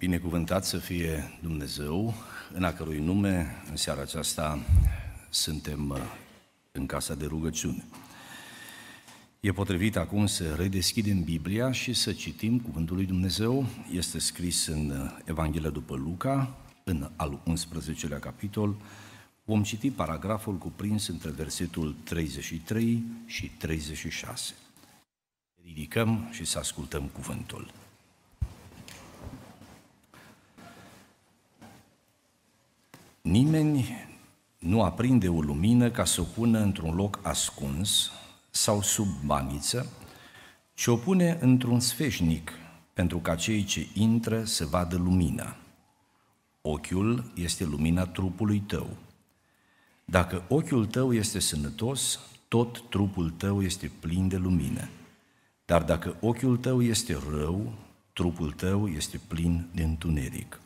Binecuvântat să fie Dumnezeu, în a cărui nume în seara aceasta suntem uh, în casa de rugăciune. E potrivit acum să redeschidem Biblia și să citim Cuvântul lui Dumnezeu. Este scris în uh, Evanghelia după Luca, în al 11-lea capitol. Vom citi paragraful cuprins între versetul 33 și 36. Ridicăm și să ascultăm cuvântul. Nimeni nu aprinde o lumină ca să o pună într-un loc ascuns sau sub baniță, ci o pune într-un sfeșnic pentru ca cei ce intră să vadă lumina. Ochiul este lumina trupului tău. Dacă ochiul tău este sănătos, tot trupul tău este plin de lumină. Dar dacă ochiul tău este rău, trupul tău este plin de întuneric.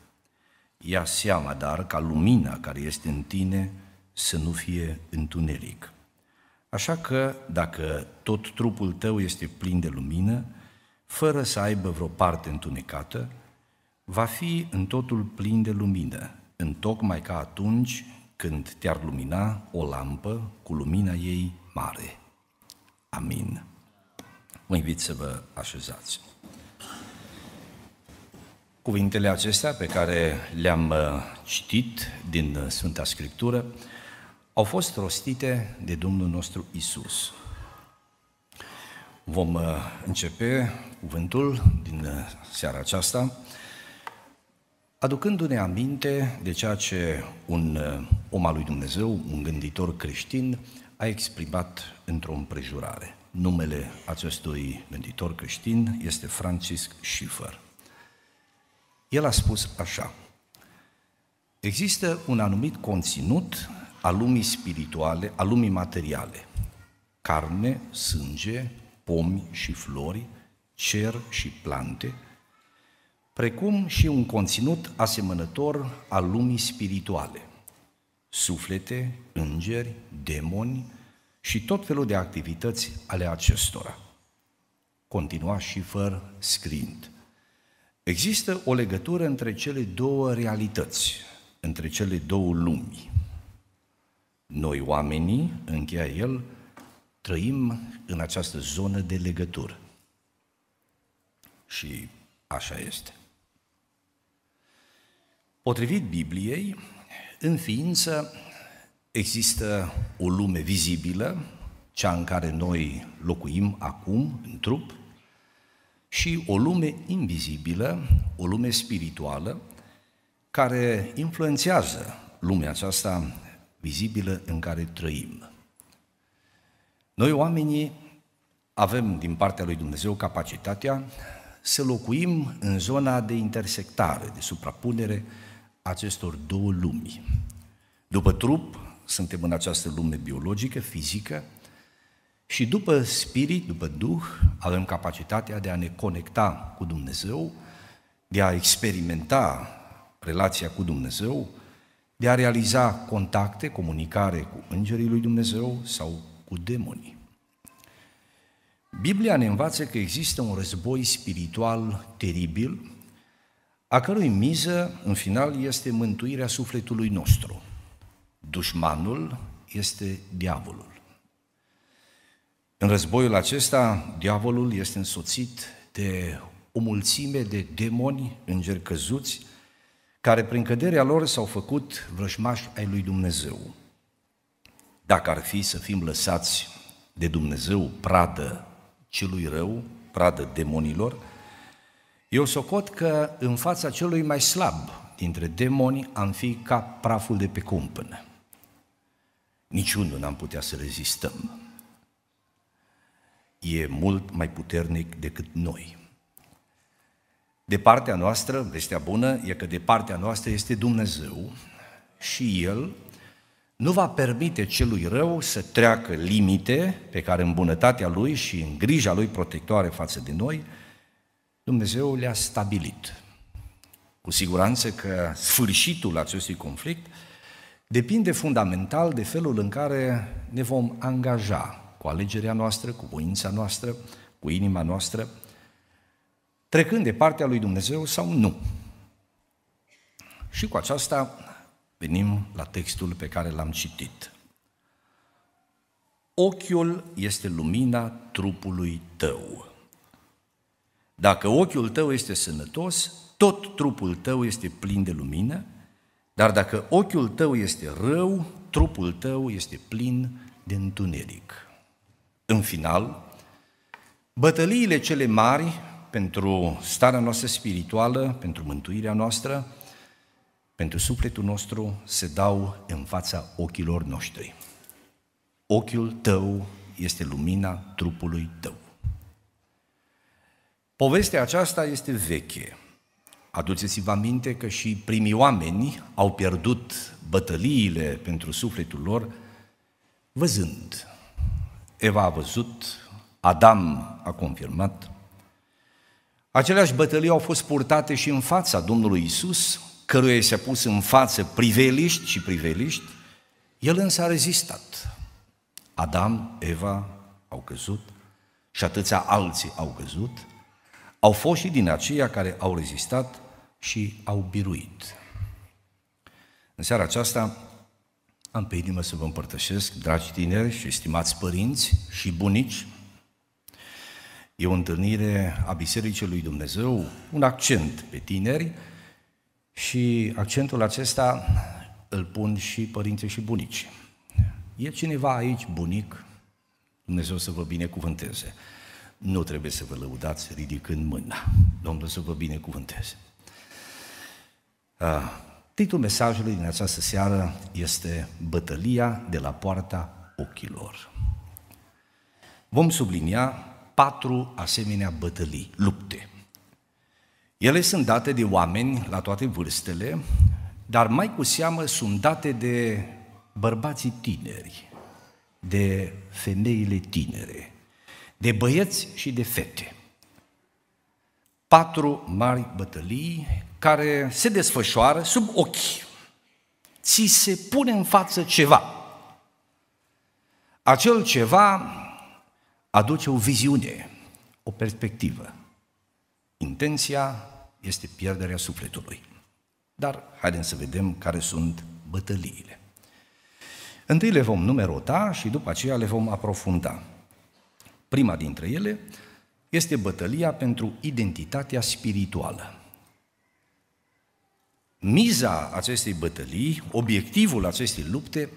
Ia seama, dar, ca lumina care este în tine să nu fie întuneric. Așa că, dacă tot trupul tău este plin de lumină, fără să aibă vreo parte întunecată, va fi în totul plin de lumină, în tocmai ca atunci când te-ar lumina o lampă cu lumina ei mare. Amin. Vă invit să vă așezați. Cuvintele acestea pe care le-am uh, citit din uh, Sfânta Scriptură au fost rostite de Domnul nostru Isus. Vom uh, începe cuvântul din seara aceasta aducându-ne aminte de ceea ce un om al lui Dumnezeu, un gânditor creștin, a exprimat într-o împrejurare. Numele acestui gânditor creștin este Francis Schiffer. El a spus așa, există un anumit conținut al lumii spirituale, al lumii materiale, carne, sânge, pomi și flori, cer și plante, precum și un conținut asemănător al lumii spirituale, suflete, îngeri, demoni și tot felul de activități ale acestora. Continua și fără scrind. Există o legătură între cele două realități, între cele două lumi. Noi oamenii, încheia el, trăim în această zonă de legătură. Și așa este. Potrivit Bibliei, în ființă există o lume vizibilă, cea în care noi locuim acum, în trup, și o lume invizibilă, o lume spirituală, care influențează lumea aceasta vizibilă în care trăim. Noi oamenii avem din partea lui Dumnezeu capacitatea să locuim în zona de intersectare, de suprapunere acestor două lumi. După trup, suntem în această lume biologică, fizică, și după Spirit, după Duh, avem capacitatea de a ne conecta cu Dumnezeu, de a experimenta relația cu Dumnezeu, de a realiza contacte, comunicare cu îngerii lui Dumnezeu sau cu demonii. Biblia ne învață că există un război spiritual teribil, a cărui miză, în final, este mântuirea sufletului nostru. Dușmanul este diavolul. În războiul acesta, diavolul este însoțit de o mulțime de demoni îngeri căzuți, care prin căderea lor s-au făcut vrăjmași ai lui Dumnezeu. Dacă ar fi să fim lăsați de Dumnezeu pradă celui rău, pradă demonilor, eu socot că în fața celui mai slab dintre demoni am fi ca praful de pe cumpână. Niciunul n-am putea să rezistăm e mult mai puternic decât noi. De partea noastră, vestea bună e că de partea noastră este Dumnezeu și El nu va permite celui rău să treacă limite pe care în bunătatea Lui și în grija Lui protectoare față de noi, Dumnezeu le-a stabilit. Cu siguranță că sfârșitul acestui conflict depinde fundamental de felul în care ne vom angaja cu alegerea noastră, cu voința noastră, cu inima noastră, trecând de partea lui Dumnezeu sau nu. Și cu aceasta venim la textul pe care l-am citit. Ochiul este lumina trupului tău. Dacă ochiul tău este sănătos, tot trupul tău este plin de lumină, dar dacă ochiul tău este rău, trupul tău este plin de întuneric. În final, bătăliile cele mari pentru starea noastră spirituală, pentru mântuirea noastră, pentru sufletul nostru se dau în fața ochilor noștri. Ochiul tău este lumina trupului tău. Povestea aceasta este veche. Aduceți-vă aminte că și primii oameni au pierdut bătăliile pentru sufletul lor văzând Eva a văzut, Adam a confirmat. Aceleași bătălii au fost purtate și în fața Domnului Isus, căruia i s-a pus în față priveliști și priveliști, el însă a rezistat. Adam, Eva au căzut și atâția alții au căzut, au fost și din aceia care au rezistat și au biruit. În seara aceasta am pe inimă să vă împărtășesc, dragi tineri și estimați părinți și bunici, E o întâlnire a Bisericii lui Dumnezeu, un accent pe tineri și accentul acesta îl pun și părinții și bunici. E cineva aici bunic? Dumnezeu să vă binecuvânteze. Nu trebuie să vă lăudați ridicând mâna. Domnul să vă binecuvânteze. Ah, Titlul mesajului din această seară este Bătălia de la poarta ochilor. Vom sublinia patru asemenea bătălii, lupte. Ele sunt date de oameni la toate vârstele, dar mai cu seamă sunt date de bărbații tineri, de femeile tinere, de băieți și de fete patru mari bătălii care se desfășoară sub ochi. Ți se pune în față ceva. Acel ceva aduce o viziune, o perspectivă. Intenția este pierderea sufletului. Dar haideți să vedem care sunt bătăliile. Întâi le vom numerota și după aceea le vom aprofunda. Prima dintre ele este bătălia pentru identitatea spirituală. Miza acestei bătălii, obiectivul acestei lupte,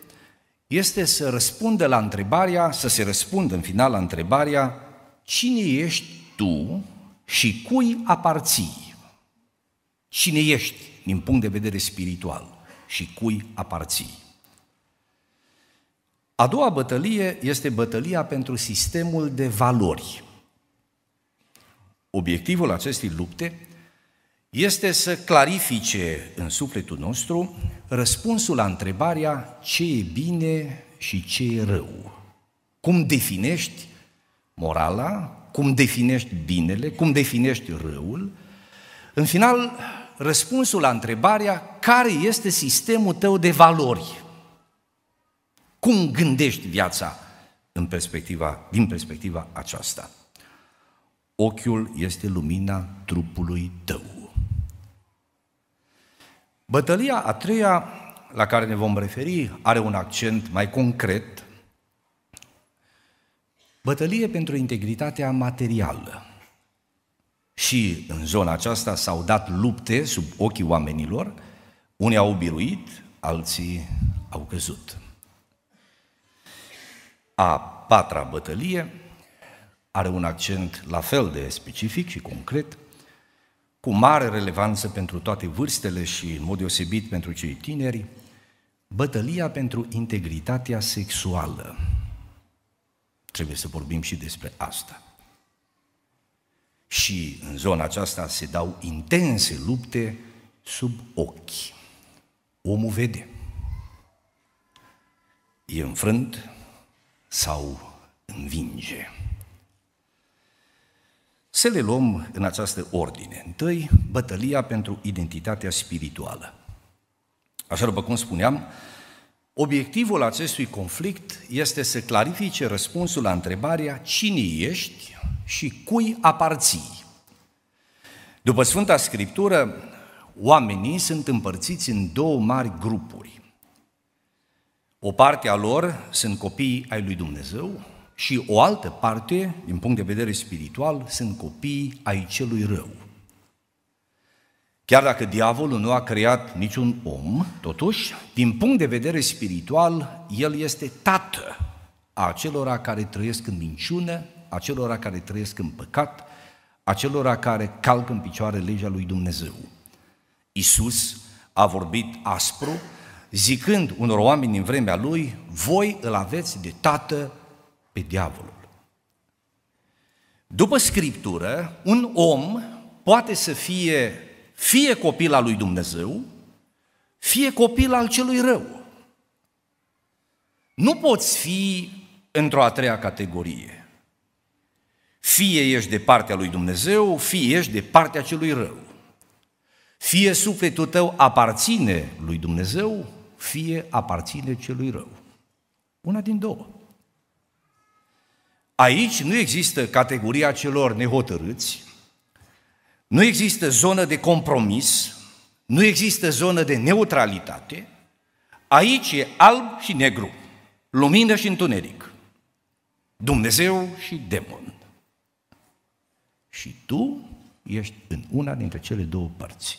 este să răspundă la întrebarea, să se răspundă în final la întrebarea cine ești tu și cui aparții? Cine ești din punct de vedere spiritual și cui aparții? A doua bătălie este bătălia pentru sistemul de valori. Obiectivul acestei lupte este să clarifice în sufletul nostru răspunsul la întrebarea ce e bine și ce e rău. Cum definești morala, cum definești binele, cum definești răul. În final, răspunsul la întrebarea care este sistemul tău de valori. Cum gândești viața în perspectiva, din perspectiva aceasta? Ochiul este lumina trupului tău. Bătălia a treia la care ne vom referi are un accent mai concret. Bătălie pentru integritatea materială. Și în zona aceasta s-au dat lupte sub ochii oamenilor, unii au biruit, alții au căzut. A patra bătălie are un accent la fel de specific și concret, cu mare relevanță pentru toate vârstele și, în mod deosebit, pentru cei tineri, bătălia pentru integritatea sexuală. Trebuie să vorbim și despre asta. Și în zona aceasta se dau intense lupte sub ochi. Omul vede. E înfrânt sau învinge. Să le luăm în această ordine. Întâi, bătălia pentru identitatea spirituală. Așa după cum spuneam, obiectivul acestui conflict este să clarifice răspunsul la întrebarea cine ești și cui aparții. După Sfânta Scriptură, oamenii sunt împărțiți în două mari grupuri. O parte a lor sunt copiii ai lui Dumnezeu, și o altă parte, din punct de vedere spiritual, sunt copiii ai celui rău. Chiar dacă diavolul nu a creat niciun om, totuși, din punct de vedere spiritual, el este tată a celora care trăiesc în minciună, a celora care trăiesc în păcat, a celora care calcă în picioare legea lui Dumnezeu. Isus a vorbit aspru, zicând unor oameni din vremea lui, voi îl aveți de tată pe diavolul. După Scriptură, un om poate să fie fie copil al lui Dumnezeu, fie copil al celui rău. Nu poți fi într-o a treia categorie. Fie ești de partea lui Dumnezeu, fie ești de partea celui rău. Fie sufletul tău aparține lui Dumnezeu, fie aparține celui rău. Una din două. Aici nu există categoria celor nehotărâți, nu există zonă de compromis, nu există zonă de neutralitate, aici e alb și negru, lumină și întuneric, Dumnezeu și demon. Și tu ești în una dintre cele două părți.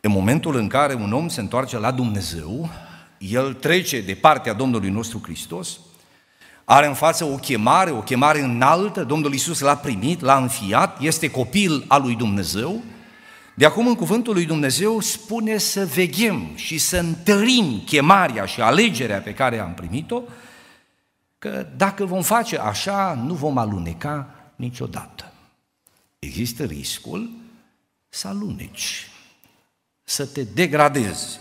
În momentul în care un om se întoarce la Dumnezeu, el trece de partea Domnului nostru Hristos are în față o chemare, o chemare înaltă, Domnul Iisus l-a primit, l-a înfiat, este copil al lui Dumnezeu, de acum în cuvântul lui Dumnezeu spune să veghem și să întărim chemarea și alegerea pe care am primit-o, că dacă vom face așa, nu vom aluneca niciodată. Există riscul să aluneci, să te degradezi.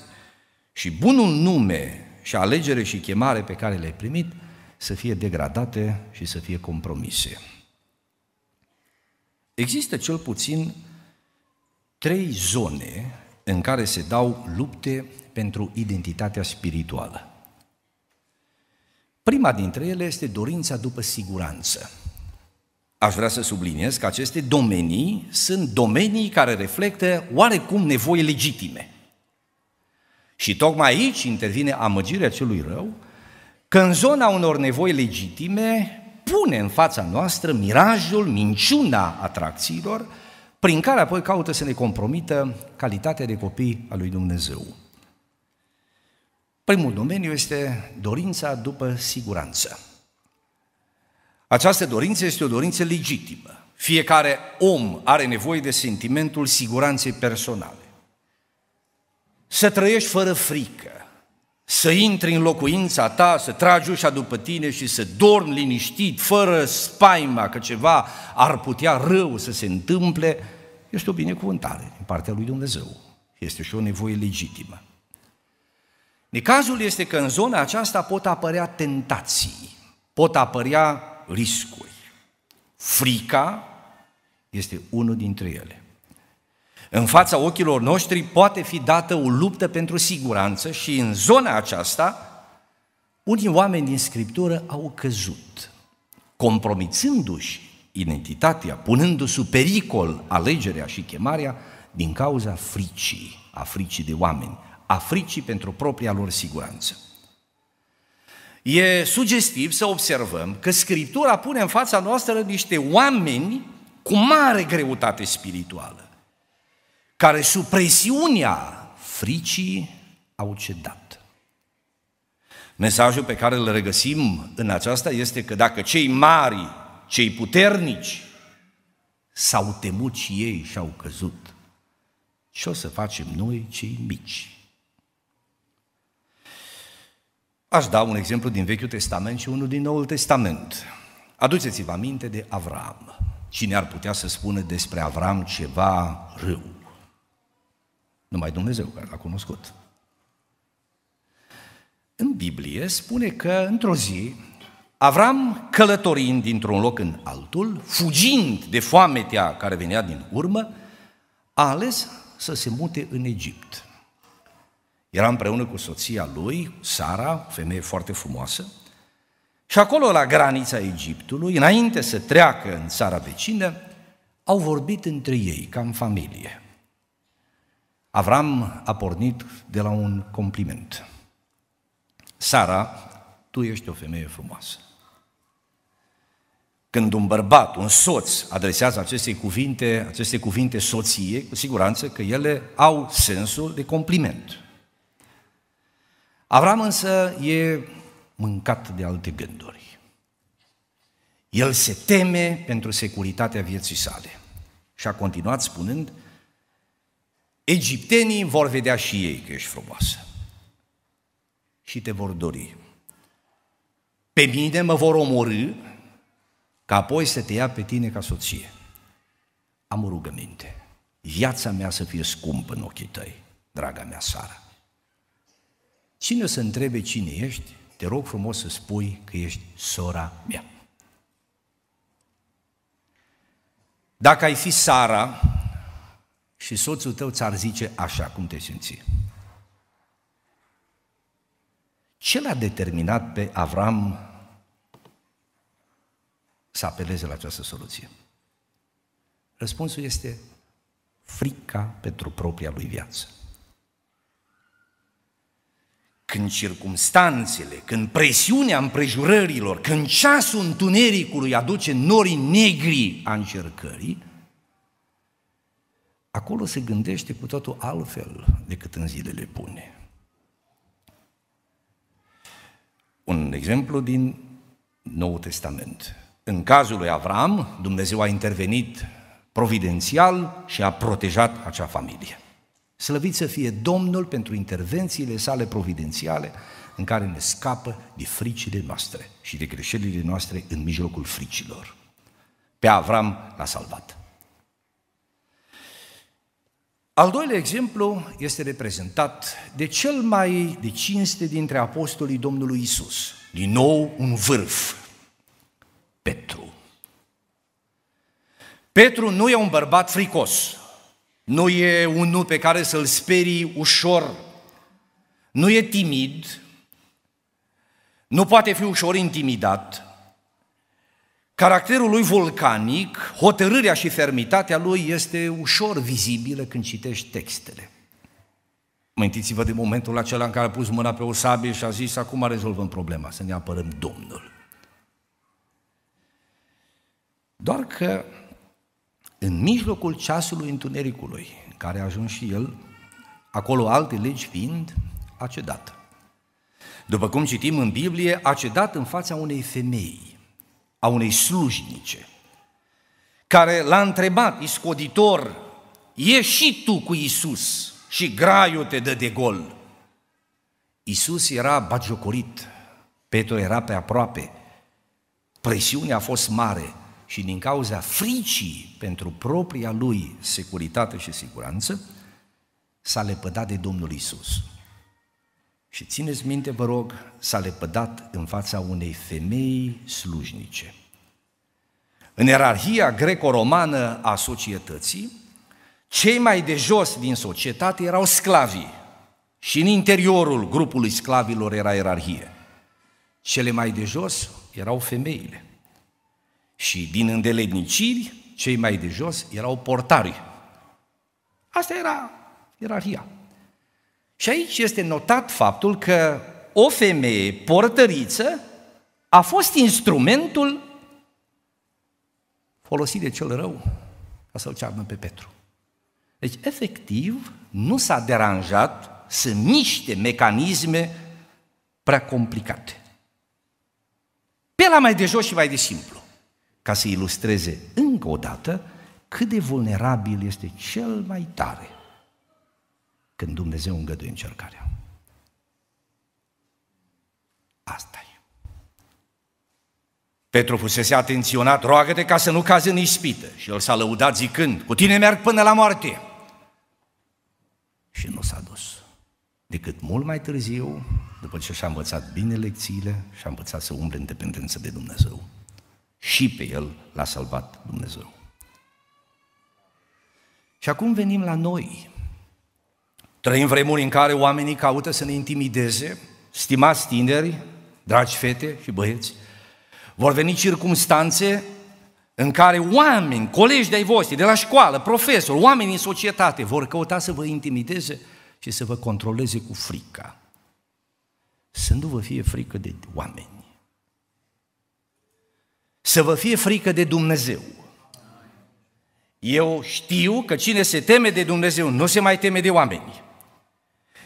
Și bunul nume și alegere și chemare pe care le-ai primit – să fie degradate și să fie compromise. Există cel puțin trei zone în care se dau lupte pentru identitatea spirituală. Prima dintre ele este dorința după siguranță. Aș vrea să subliniez că aceste domenii sunt domenii care reflectă oarecum nevoi legitime. Și tocmai aici intervine amăgirea celui rău, că în zona unor nevoi legitime pune în fața noastră mirajul, minciuna atracțiilor, prin care apoi caută să ne compromită calitatea de copii a lui Dumnezeu. Primul domeniu este dorința după siguranță. Această dorință este o dorință legitimă. Fiecare om are nevoie de sentimentul siguranței personale. Să trăiești fără frică, să intri în locuința ta, să tragi ușa după tine și să dormi liniștit, fără spaima că ceva ar putea rău să se întâmple, este o binecuvântare din partea lui Dumnezeu. Este și o nevoie legitimă. Necazul este că în zona aceasta pot apărea tentații, pot apărea riscuri. Frica este unul dintre ele în fața ochilor noștri poate fi dată o luptă pentru siguranță și în zona aceasta unii oameni din Scriptură au căzut, compromițându-și identitatea, punându-se pericol alegerea și chemarea din cauza fricii, a fricii de oameni, a fricii pentru propria lor siguranță. E sugestiv să observăm că Scriptura pune în fața noastră niște oameni cu mare greutate spirituală care sub presiunea fricii au cedat. Mesajul pe care îl regăsim în aceasta este că dacă cei mari, cei puternici s-au temut și ei și au căzut, ce o să facem noi cei mici? Aș da un exemplu din Vechiul Testament și unul din Noul Testament. Aduceți-vă aminte de Avram. Cine ar putea să spună despre Avram ceva rău? Numai Dumnezeu care l-a cunoscut. În Biblie spune că într-o zi Avram, călătorind dintr-un loc în altul, fugind de foametea care venea din urmă, a ales să se mute în Egipt. Era împreună cu soția lui, Sara, femeie foarte frumoasă, și acolo, la granița Egiptului, înainte să treacă în țara vecină, au vorbit între ei, ca în familie. Avram a pornit de la un compliment. Sara, tu ești o femeie frumoasă. Când un bărbat, un soț, adresează aceste cuvinte, aceste cuvinte soție, cu siguranță că ele au sensul de compliment. Avram însă e mâncat de alte gânduri. El se teme pentru securitatea vieții sale. Și a continuat spunând, Egiptenii vor vedea și ei că ești frumoasă și te vor dori. Pe mine mă vor omorâ ca apoi să te ia pe tine ca soție. Am o rugăminte. Viața mea să fie scumpă în ochii tăi, draga mea Sara. Cine să întrebe cine ești, te rog frumos să spui că ești sora mea. Dacă ai fi Sara, și soțul tău ți-ar zice așa cum te simți. Ce l-a determinat pe Avram să apeleze la această soluție? Răspunsul este frica pentru propria lui viață. Când circumstanțele, când presiunea împrejurărilor, când ceasul întunericului aduce norii negri a încercării, acolo se gândește cu totul altfel decât în zilele bune. Un exemplu din Noul Testament. În cazul lui Avram, Dumnezeu a intervenit providențial și a protejat acea familie. Slăvit să fie Domnul pentru intervențiile sale providențiale în care ne scapă de fricile noastre și de greșelile noastre în mijlocul fricilor. Pe Avram l-a salvat. Al doilea exemplu este reprezentat de cel mai de cinste dintre apostolii Domnului Isus. Din nou un vârf, Petru. Petru nu e un bărbat fricos, nu e unul pe care să-l sperii ușor, nu e timid, nu poate fi ușor intimidat, Caracterul lui vulcanic, hotărârea și fermitatea lui este ușor vizibilă când citești textele. Mântiți-vă de momentul acela în care a pus mâna pe o sabie și a zis, acum rezolvăm problema, să ne apărăm Domnul. Doar că în mijlocul ceasului întunericului, în care a ajuns și el, acolo alte legi fiind, a cedat. După cum citim în Biblie, a cedat în fața unei femei a unei slujnice, care l-a întrebat iscoditor, ieși tu cu Isus și graiul te dă de gol. Isus era bagiocorit, Petru era pe aproape, presiunea a fost mare și din cauza fricii pentru propria lui securitate și siguranță, s-a lepădat de Domnul Isus. Și țineți minte, vă rog, s-a lepădat în fața unei femei slujnice. În ierarhia greco-romană a societății, cei mai de jos din societate erau sclavii și în interiorul grupului sclavilor era ierarhie. Cele mai de jos erau femeile. Și din îndeledniciri, cei mai de jos erau portari. Asta era ierarhia. Și aici este notat faptul că o femeie portăriță a fost instrumentul folosit de cel rău ca să-l ceară pe Petru. Deci, efectiv, nu s-a deranjat să miște mecanisme prea complicate. Pe la mai de jos și mai de simplu, ca să ilustreze încă o dată cât de vulnerabil este cel mai tare când Dumnezeu îngăduie încercarea. Asta e. Petru fusese atenționat, roagă ca să nu cazi în ispită. Și el s-a lăudat zicând, cu tine merg până la moarte. Și nu s-a dus. Decât mult mai târziu, după ce și-a învățat bine lecțiile și-a învățat să umble în dependență de Dumnezeu. Și pe el l-a salvat Dumnezeu. Și acum venim la noi, Trăim vremuri în care oamenii caută să ne intimideze, stimați tineri, dragi fete și băieți, vor veni circumstanțe în care oameni, colegi de-ai voștri, de la școală, profesori, oameni în societate vor căuta să vă intimideze și să vă controleze cu frica. Să nu vă fie frică de oameni. Să vă fie frică de Dumnezeu. Eu știu că cine se teme de Dumnezeu nu se mai teme de oameni.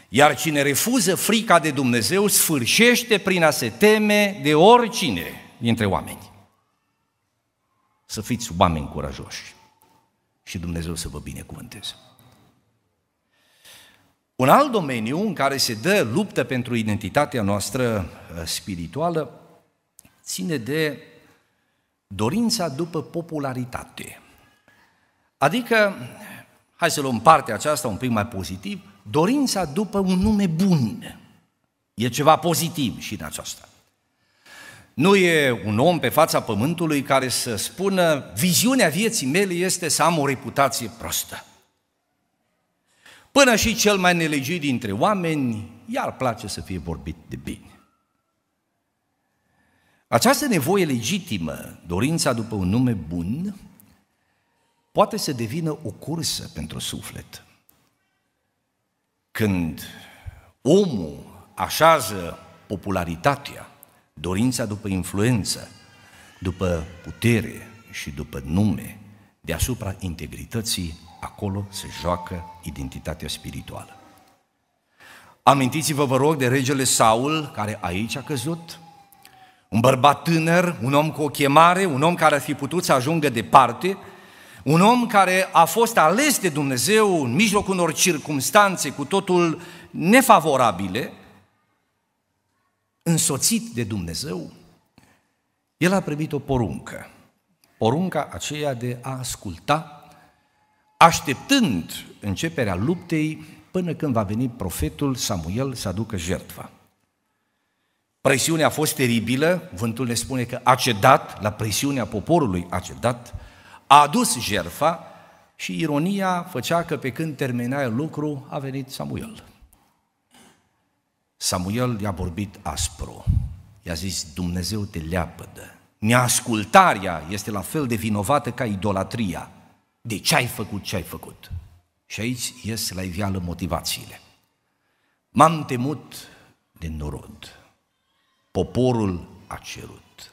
Iar cine refuză frica de Dumnezeu sfârșește prin a se teme de oricine dintre oameni. Să fiți oameni curajoși și Dumnezeu să vă binecuvânteze. Un alt domeniu în care se dă luptă pentru identitatea noastră uh, spirituală ține de dorința după popularitate. Adică, hai să luăm partea aceasta un pic mai pozitiv, Dorința după un nume bun e ceva pozitiv și în aceasta. Nu e un om pe fața pământului care să spună viziunea vieții mele este să am o reputație prostă. Până și cel mai nelegit dintre oameni iar place să fie vorbit de bine. Această nevoie legitimă, dorința după un nume bun, poate să devină o cursă pentru suflet când omul așează popularitatea, dorința după influență, după putere și după nume, deasupra integrității, acolo se joacă identitatea spirituală. Amintiți-vă, vă rog, de regele Saul, care aici a căzut, un bărbat tânăr, un om cu o chemare, un om care ar fi putut să ajungă departe, un om care a fost ales de Dumnezeu în mijlocul unor circumstanțe cu totul nefavorabile, însoțit de Dumnezeu, el a primit o poruncă. Porunca aceea de a asculta, așteptând începerea luptei până când va veni profetul Samuel să aducă jertfa. Presiunea a fost teribilă, vântul ne spune că a cedat, la presiunea poporului a cedat, a adus jerfa și ironia făcea că pe când termina el lucru, a venit Samuel. Samuel i-a vorbit aspru. I-a zis, Dumnezeu te leapădă. Neascultarea este la fel de vinovată ca idolatria. De ce ai făcut ce ai făcut? Și aici ies la iveală motivațiile. M-am temut de norod. Poporul a cerut.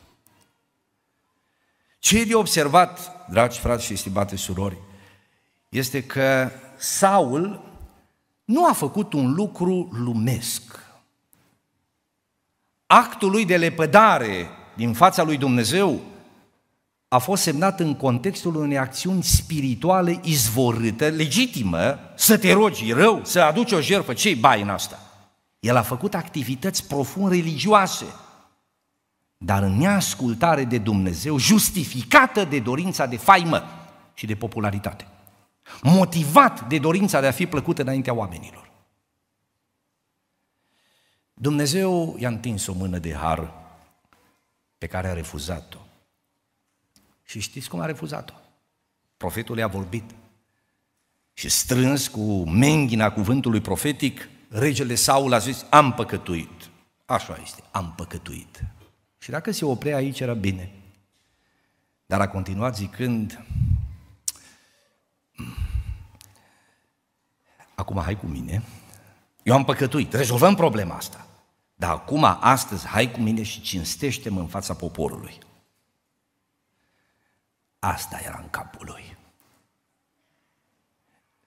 Ce e observat dragi frați și estimate surori, este că Saul nu a făcut un lucru lumesc. Actul lui de lepădare din fața lui Dumnezeu a fost semnat în contextul unei acțiuni spirituale izvorâtă, legitimă, să te rogi rău, să aduci o jertfă, ce-i bai în asta? El a făcut activități profund religioase – dar în neascultare de Dumnezeu, justificată de dorința de faimă și de popularitate, motivat de dorința de a fi plăcut înaintea oamenilor. Dumnezeu i-a întins o mână de har pe care a refuzat-o. Și știți cum a refuzat-o? Profetul i-a vorbit. Și strâns cu menghina cuvântului profetic, regele Saul a zis, am păcătuit. Așa este, am păcătuit. Și dacă se oprea aici era bine. Dar a continuat zicând, acum hai cu mine, eu am păcătuit, rezolvăm problema asta. Dar acum, astăzi, hai cu mine și cinstește-mă în fața poporului. Asta era în capul lui.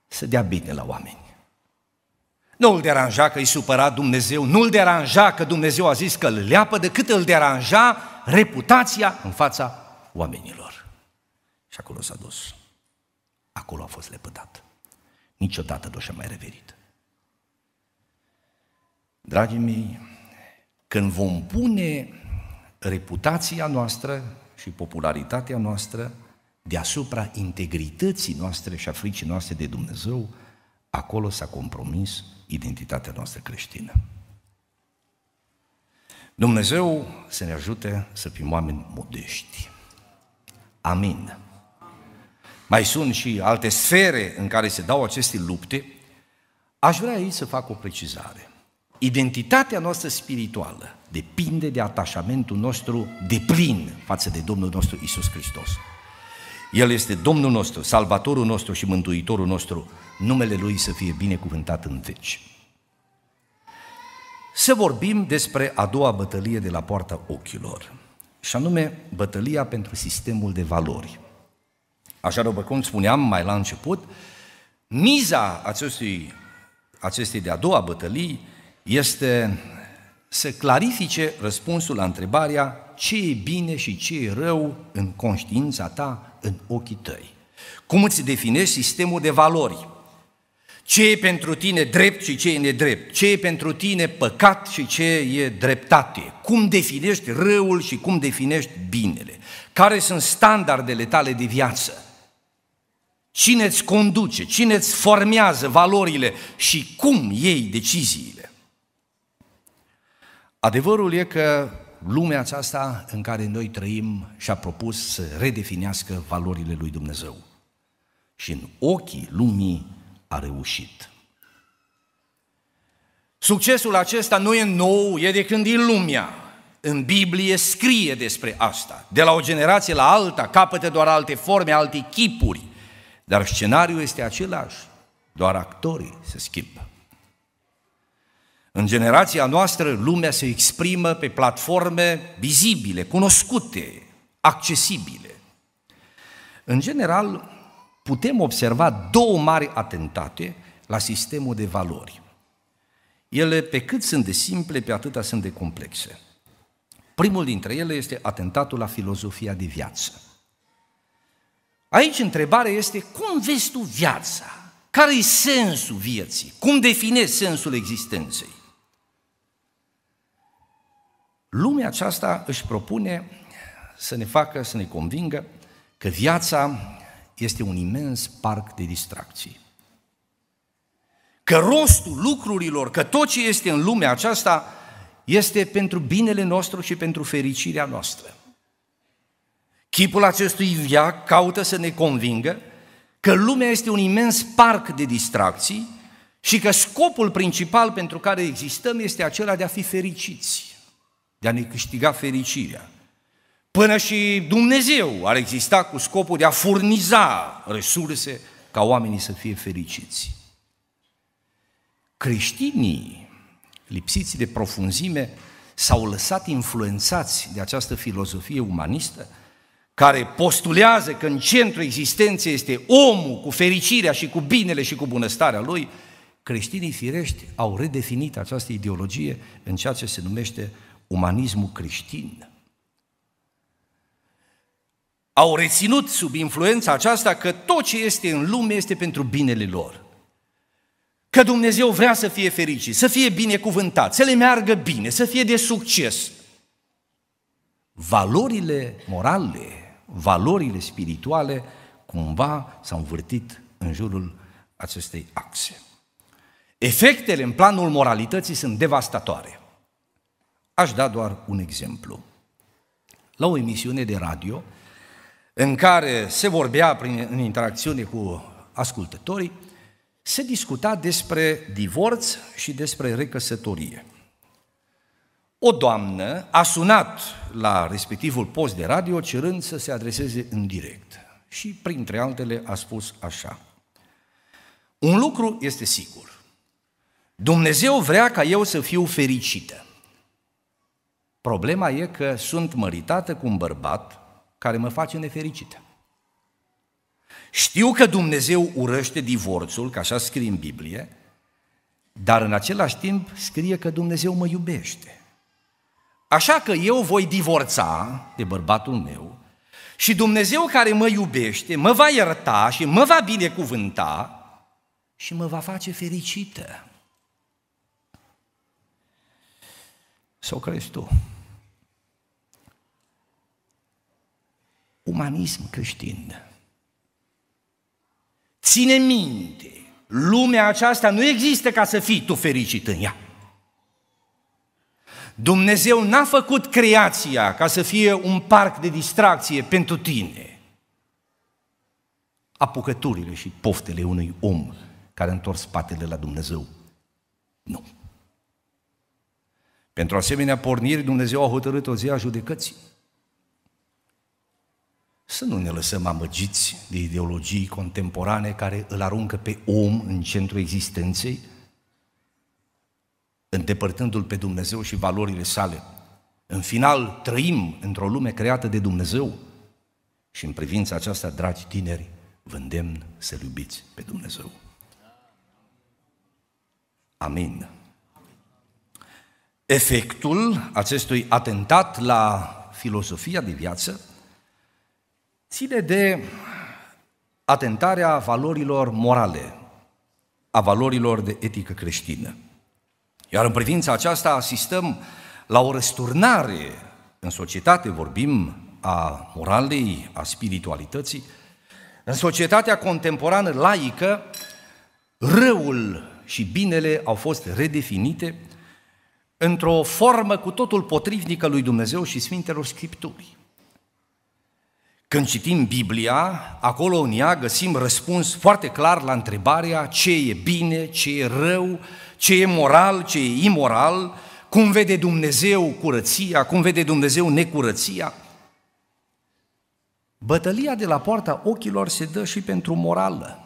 Să dea bine la oameni. Nu îl deranja că îi supăra Dumnezeu, nu îl deranja că Dumnezeu a zis că îl leapă, decât îl deranja reputația în fața oamenilor. Și acolo s-a dus. Acolo a fost lepădat. Niciodată nu și-a mai revenit. Dragii mei, când vom pune reputația noastră și popularitatea noastră deasupra integrității noastre și a fricii noastre de Dumnezeu, Acolo s-a compromis identitatea noastră creștină. Dumnezeu să ne ajute să fim oameni modești. Amin. Mai sunt și alte sfere în care se dau aceste lupte. Aș vrea aici să fac o precizare. Identitatea noastră spirituală depinde de atașamentul nostru de plin față de Domnul nostru Isus Hristos. El este Domnul nostru, Salvatorul nostru și Mântuitorul nostru. Numele Lui să fie binecuvântat în veci. Să vorbim despre a doua bătălie de la poarta ochilor, și anume bătălia pentru sistemul de valori. Așa după cum spuneam mai la început, miza acestui, acestei de-a doua bătălii este să clarifice răspunsul la întrebarea ce e bine și ce e rău în conștiința ta, în ochii tăi. Cum îți definești sistemul de valori? Ce e pentru tine drept și ce e nedrept? Ce e pentru tine păcat și ce e dreptate? Cum definești răul și cum definești binele? Care sunt standardele tale de viață? Cine îți conduce? Cine îți formează valorile și cum iei deciziile? Adevărul e că lumea aceasta în care noi trăim și-a propus să redefinească valorile lui Dumnezeu. Și în ochii lumii a reușit. Succesul acesta nu e nou, e de când e lumea. În Biblie scrie despre asta. De la o generație la alta, capătă doar alte forme, alte chipuri. Dar scenariul este același, doar actorii se schimbă. În generația noastră, lumea se exprimă pe platforme vizibile, cunoscute, accesibile. În general, putem observa două mari atentate la sistemul de valori. Ele, pe cât sunt de simple, pe atâta sunt de complexe. Primul dintre ele este atentatul la filozofia de viață. Aici întrebarea este cum vezi tu viața? Care e sensul vieții? Cum definezi sensul existenței? Lumea aceasta își propune să ne facă, să ne convingă că viața este un imens parc de distracții. Că rostul lucrurilor, că tot ce este în lumea aceasta este pentru binele nostru și pentru fericirea noastră. Chipul acestui viac caută să ne convingă că lumea este un imens parc de distracții și că scopul principal pentru care existăm este acela de a fi fericiți de a ne câștiga fericirea. Până și Dumnezeu ar exista cu scopul de a furniza resurse ca oamenii să fie fericiți. Creștinii, lipsiți de profunzime, s-au lăsat influențați de această filozofie umanistă, care postulează că în centrul existenței este omul cu fericirea și cu binele și cu bunăstarea lui, creștinii firești au redefinit această ideologie în ceea ce se numește umanismul creștin. Au reținut sub influența aceasta că tot ce este în lume este pentru binele lor. Că Dumnezeu vrea să fie fericit, să fie binecuvântat, să le meargă bine, să fie de succes. Valorile morale, valorile spirituale, cumva s-au învârtit în jurul acestei axe. Efectele în planul moralității sunt devastatoare. Aș da doar un exemplu. La o emisiune de radio în care se vorbea prin, în interacțiune cu ascultătorii, se discuta despre divorț și despre recăsătorie. O doamnă a sunat la respectivul post de radio cerând să se adreseze în direct și, printre altele, a spus așa. Un lucru este sigur. Dumnezeu vrea ca eu să fiu fericită. Problema e că sunt măritată cu un bărbat care mă face nefericită. Știu că Dumnezeu urăște divorțul, că așa scrie în Biblie, dar în același timp scrie că Dumnezeu mă iubește. Așa că eu voi divorța de bărbatul meu și Dumnezeu care mă iubește mă va ierta și mă va binecuvânta și mă va face fericită. Sau crezi tu? umanism creștin. Ține minte, lumea aceasta nu există ca să fii tu fericit în ea. Dumnezeu n-a făcut creația ca să fie un parc de distracție pentru tine. Apucăturile și poftele unui om care întors spatele la Dumnezeu. Nu. Pentru asemenea porniri, Dumnezeu a hotărât o zi a judecății. Să nu ne lăsăm amăgiți de ideologii contemporane care îl aruncă pe om în centrul existenței, îndepărtându-l pe Dumnezeu și valorile sale. În final, trăim într-o lume creată de Dumnezeu și în privința aceasta, dragi tineri, vă îndemn să-L iubiți pe Dumnezeu. Amin. Efectul acestui atentat la filosofia de viață ține de atentarea valorilor morale, a valorilor de etică creștină. Iar în privința aceasta asistăm la o răsturnare în societate, vorbim a moralei, a spiritualității, în societatea contemporană laică, răul și binele au fost redefinite într-o formă cu totul potrivnică lui Dumnezeu și Sfintelor Scripturii. Când citim Biblia, acolo în ea găsim răspuns foarte clar la întrebarea ce e bine, ce e rău, ce e moral, ce e imoral, cum vede Dumnezeu curăția, cum vede Dumnezeu necurăția. Bătălia de la poarta ochilor se dă și pentru morală.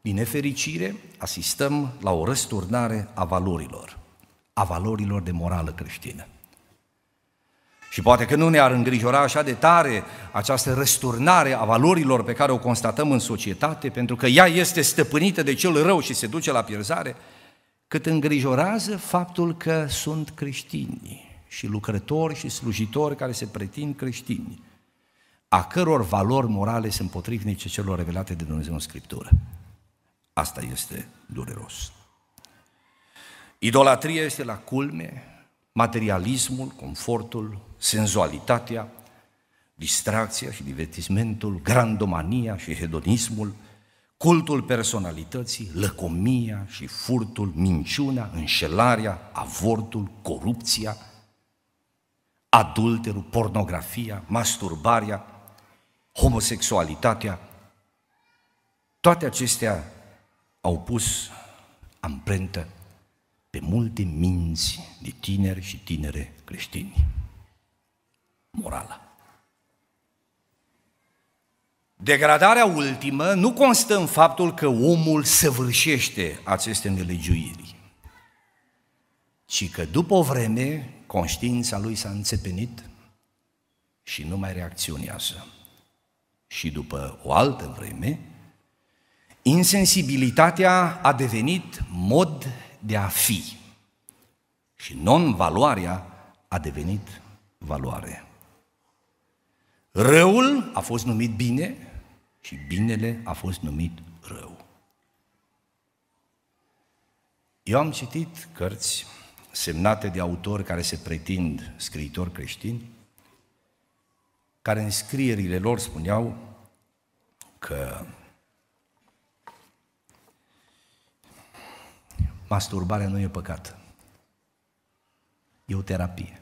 Din nefericire, asistăm la o răsturnare a valorilor, a valorilor de morală creștină. Și poate că nu ne-ar îngrijora așa de tare această răsturnare a valorilor pe care o constatăm în societate, pentru că ea este stăpânită de cel rău și se duce la pierzare, cât îngrijorează faptul că sunt creștini și lucrători și slujitori care se pretind creștini, a căror valori morale sunt potrivnice celor revelate de Dumnezeu în Scriptură. Asta este dureros. Idolatria este la culme, materialismul, confortul, senzualitatea, distracția și divertismentul, grandomania și hedonismul, cultul personalității, lăcomia și furtul, minciunea, înșelarea, avortul, corupția, adulterul, pornografia, masturbarea, homosexualitatea. Toate acestea au pus amprentă pe multe minți de tineri și tinere creștini morală. Degradarea ultimă nu constă în faptul că omul săvârșește aceste nelegiuiri, ci că după o vreme conștiința lui s-a înțepenit și nu mai reacționează. Și după o altă vreme, insensibilitatea a devenit mod de a fi și non-valoarea a devenit valoare. Răul a fost numit bine și binele a fost numit rău. Eu am citit cărți semnate de autori care se pretind scriitori creștini, care în scrierile lor spuneau că masturbarea nu e păcat, e o terapie.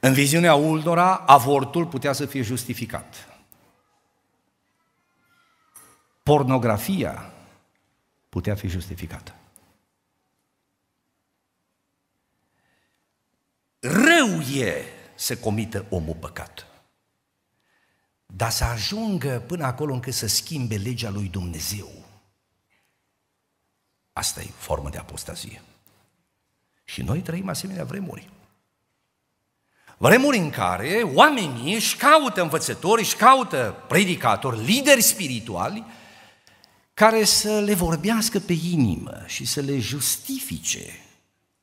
În viziunea Uldora, avortul putea să fie justificat. Pornografia putea fi justificată. Rău e să comită omul păcat. Dar să ajungă până acolo încât să schimbe legea lui Dumnezeu. Asta e formă de apostazie. Și noi trăim asemenea vremuri. Vremuri în care oamenii își caută învățători, își caută predicatori, lideri spirituali, care să le vorbească pe inimă și să le justifice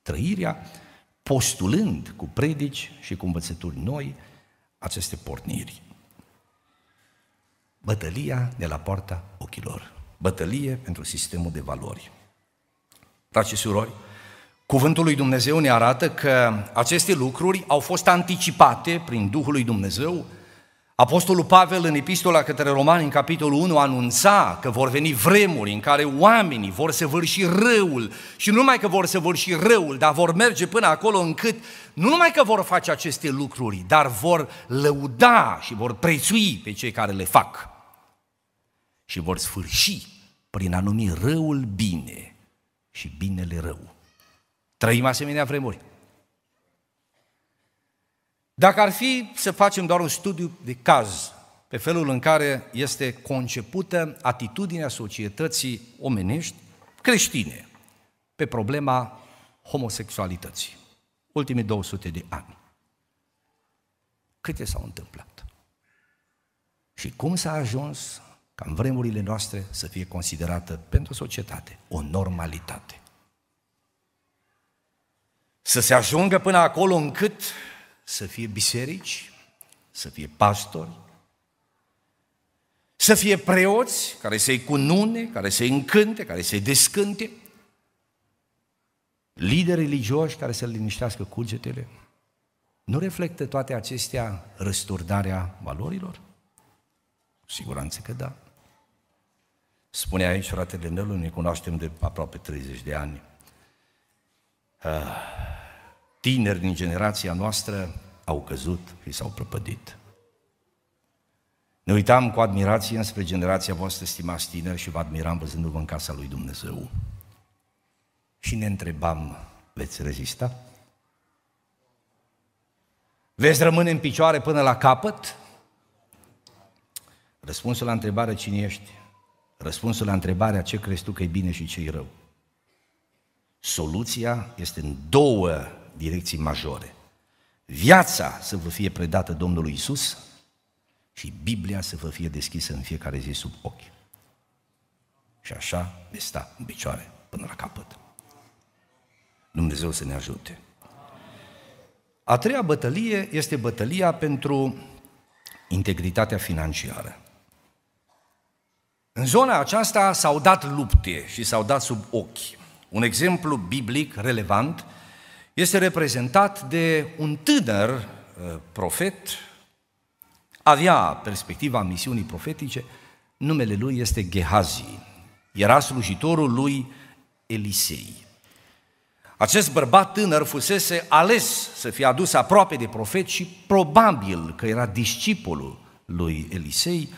trăirea, postulând cu predici și cu învățături noi aceste porniri. Bătălia de la poarta ochilor. Bătălie pentru sistemul de valori. Dragi și surori, Cuvântul lui Dumnezeu ne arată că aceste lucruri au fost anticipate prin Duhul lui Dumnezeu. Apostolul Pavel în epistola către Romani în capitolul 1 anunța că vor veni vremuri în care oamenii vor să vârși răul și nu numai că vor să vârși răul, dar vor merge până acolo încât nu numai că vor face aceste lucruri, dar vor lăuda și vor prețui pe cei care le fac și vor sfârși prin a numi răul bine și binele rău. Trăim asemenea vremuri. Dacă ar fi să facem doar un studiu de caz pe felul în care este concepută atitudinea societății omenești creștine pe problema homosexualității, ultimii 200 de ani. Câte s-au întâmplat? Și cum s-a ajuns ca în vremurile noastre să fie considerată pentru societate o normalitate? Să se ajungă până acolo încât să fie biserici, să fie pastori, să fie preoți care să-i cunune, care să-i încânte, care să-i descânte, lideri religioși care să-l liniștească cugetele. Nu reflectă toate acestea răsturdarea valorilor? Cu siguranță că da. Spune aici fratele Nelu, ne cunoaștem de aproape 30 de ani. Ah tineri din generația noastră au căzut și s-au prăpădit. Ne uitam cu admirație înspre generația voastră, stimați tineri, și vă admiram văzându-vă în casa lui Dumnezeu. Și ne întrebam, veți rezista? Veți rămâne în picioare până la capăt? Răspunsul la întrebare cine ești? Răspunsul la întrebarea ce crezi tu că e bine și ce e rău? Soluția este în două direcții majore. Viața să vă fie predată Domnului Isus și Biblia să vă fie deschisă în fiecare zi sub ochi. Și așa veți sta în picioare până la capăt. Dumnezeu să ne ajute. A treia bătălie este bătălia pentru integritatea financiară. În zona aceasta s-au dat lupte și s-au dat sub ochi. Un exemplu biblic relevant este reprezentat de un tânăr uh, profet, avea perspectiva misiunii profetice, numele lui este Gehazi, era slujitorul lui Elisei. Acest bărbat tânăr fusese ales să fie adus aproape de profet și probabil că era discipolul lui Elisei,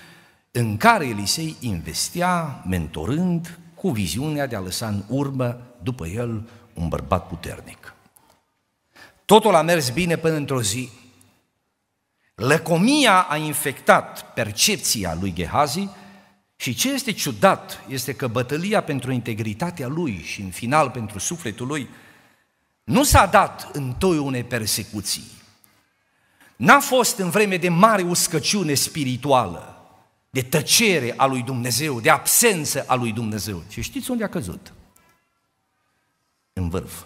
în care Elisei investia, mentorând, cu viziunea de a lăsa în urmă, după el, un bărbat puternic. Totul a mers bine până într-o zi. Lăcomia a infectat percepția lui Gehazi și ce este ciudat este că bătălia pentru integritatea lui și în final pentru sufletul lui nu s-a dat în toi unei persecuții. N-a fost în vreme de mare uscăciune spirituală, de tăcere a lui Dumnezeu, de absență a lui Dumnezeu. Și știți unde a căzut? În vârf